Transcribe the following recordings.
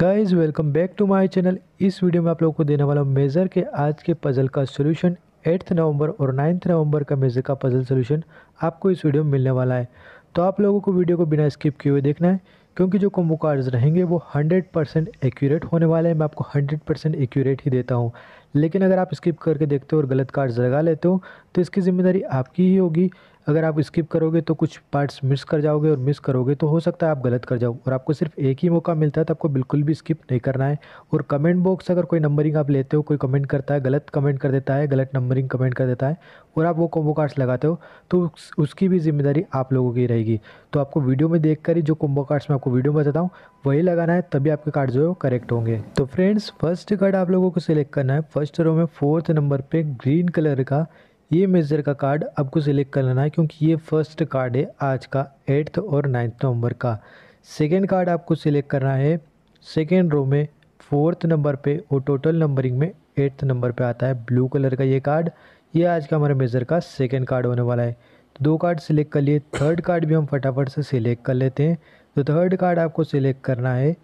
guys welcome back to my channel इस video में आप लोगों को देने वाला मेज़र के आज के पज़ल का सोल्यूशन एट्थ नवंबर और नाइन्थ नवंबर का मेज़र का पज़ल सोल्यूशन आपको इस वीडियो में मिलने वाला है तो आप लोगों को वीडियो को बिना स्किप किए हुए देखना है क्योंकि जो कॉम्बो कार्ड्स रहेंगे वो 100 परसेंट एक्यूरेट होने वाले हैं मैं आपको 100 परसेंट एक्यूरेट ही देता हूँ लेकिन अगर आप स्किप करके देखते हो और गलत कार्ड्स लगा लेते हो तो इसकी ज़िम्मेदारी आपकी ही होगी अगर आप स्किप करोगे तो कुछ पार्ट्स मिस कर जाओगे और मिस करोगे तो हो सकता है आप गलत कर जाओ और आपको सिर्फ एक ही मौका मिलता है तो आपको बिल्कुल भी स्किप नहीं करना है और कमेंट बॉक्स अगर कोई नंबरिंग आप लेते हो कोई कमेंट करता है गलत कमेंट कर देता है गलत नंबरिंग कमेंट कर देता है और आप वो कॉम्बो कार्ड्स लगाते हो तो उसकी भी जिम्मेदारी आप लोगों की रहेगी तो आपको वीडियो में देख कर ही जो कॉम्बो कार्ड्स मैं आपको वीडियो में बताता हूँ वही लगाना है तभी आपके कार्ड जो है करेक्ट होंगे तो फ्रेंड्स फर्स्ट कार्ड आप लोगों को सिलेक्ट करना है फर्स्ट ऑयस्टरों में फोर्थ नंबर पे ग्रीन कलर का ये मेजर का कार्ड आपको सिलेक्ट कर लेना है क्योंकि ये फर्स्ट कार्ड है आज का एट्थ और नाइन्थ नवंबर का सेकेंड कार्ड आपको सिलेक्ट करना है सेकेंड रो में फोर्थ नंबर पे और टोटल नंबरिंग में एट्थ नंबर पे आता है ब्लू कलर का ये कार्ड ये आज का हमारे मेजर का सेकेंड कार्ड होने वाला है तो दो कार्ड सिलेक्ट कर लिए थर्ड कार्ड भी हम फटाफट से सिलेक्ट कर लेते हैं तो थर्ड कार्ड आपको सिलेक्ट करना है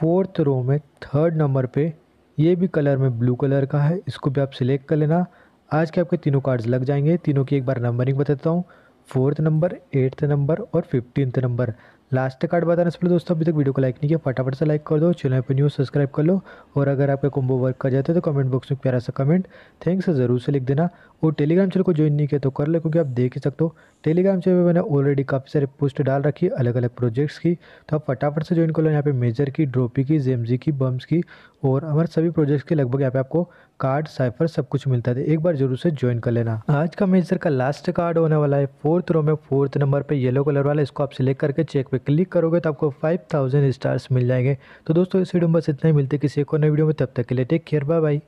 फोर्थ रो में थर्ड नंबर पे ये भी कलर में ब्लू कलर का है इसको भी आप सिलेक्ट कर लेना आज के आपके तीनों कार्ड्स लग जाएंगे तीनों की एक बार नंबरिंग बताता हूँ फोर्थ नंबर एट्थ नंबर और फिफ्टींथ नंबर लास्ट कार्ड बताने से पहले दोस्तों अभी तक वीडियो को लाइक नहीं किया फटाफट से लाइक कर दो चैनल पर न्यूज़ सब्सक्राइब कर लो और अगर आपका कोम्बो वर्क कर जाते है तो कमेंट बॉक्स में प्यारा सा कमेंट थैंक्स ज़रूर से लिख देना और टेलीग्राम चैनल को ज्वाइन नहीं किया तो कर लो क्योंकि आप देख ही सकते हो टेलीग्राम चैनल में मैंने ऑलरेडी काफ़ी सारे पोस्ट डाल रखी है अलग अलग प्रोजेक्ट्स की तो आप फटाफट से ज्वाइन कर लो यहाँ पे मेजर की ड्रोपी की जेमजी की बम्स की और हमारे सभी प्रोजेक्ट्स के लगभग यहाँ पे आपको कार्ड साइफर सब कुछ मिलता है तो एक बार जरूर से ज्वाइन कर लेना आज का मेजर का लास्ट कार्ड होने वाला है फोर्थ रो में फोर्थ नंबर पे येलो कलर वाला इसको आप सिलेक्ट करके चेक पे क्लिक करोगे तो आपको 5000 स्टार्स मिल जाएंगे तो दोस्तों इस वीडियो में बस इतना ही मिलते किसी एक और नई वीडियो में तब तक के लिए टेक केयर बाय बाय